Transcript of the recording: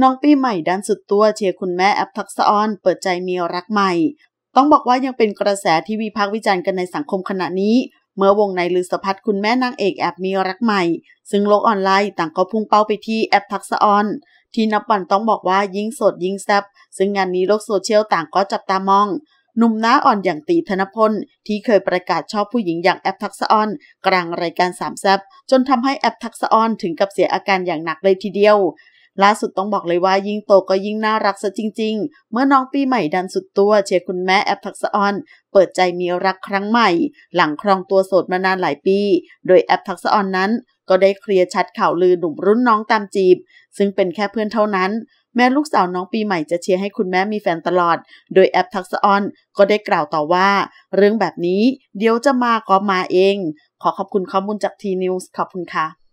น้องปีใหม่ดันสุดตัวเชียร์คุณแม่ แอปทักษออน เปิดใจมีรักใหม่ ต้องบอกว่ายังเป็นกระแสที่วิพากษ์วิจารณ์กันในสังคมขณะนี้ เมื่อวงในลือสะพัดคุณแม่นางเอกแอบมีรักใหม่ ซึ่งโลกออนไลน์ต่างก็พุ่งเป้าไปที่แอปทักษออนที่นับวันต้องบอกว่ายิ่งสดยิ่งแซบซึ่งงานนี้โลกโซเชียลต่างก็จับตามอง หนุ่มหน้าอ่อนอย่างตีธนพลที่เคยประกาศชอบผู้หญิงอย่างแอปทักษออนกลางรายการสามแซบจนทำให้แอปทักษออนถึงกับเสียอาการอย่างหนักเลยทีเดียวล่าสุดต้องบอกเลยว่ายิ่งโตก็ยิ่งน่ารักซะจริง ๆ เมื่อน้องปีใหม่ดันสุดตัวเชียร์คุณแม่แอปทักษออน เปิดใจมีรักครั้งใหม่ หลังครองตัวโสดมานานหลายปี โดยแอปทักษออนนั้น ก็ได้เคลียร์ชัดข่าวลือหนุ่มรุ่นน้องตามจีบ ซึ่งเป็นแค่เพื่อนเท่านั้น แม่ลูกสาวน้องปีใหม่จะเชียร์ให้คุณแม่มีแฟนตลอด โดยแอปทักษออนก็ได้กล่าวต่อว่า เรื่องแบบนี้เดี๋ยวจะมาก็มาเองขอขอบคุณข้อมูลจากทีนิวส์ขอบคุณค่ะ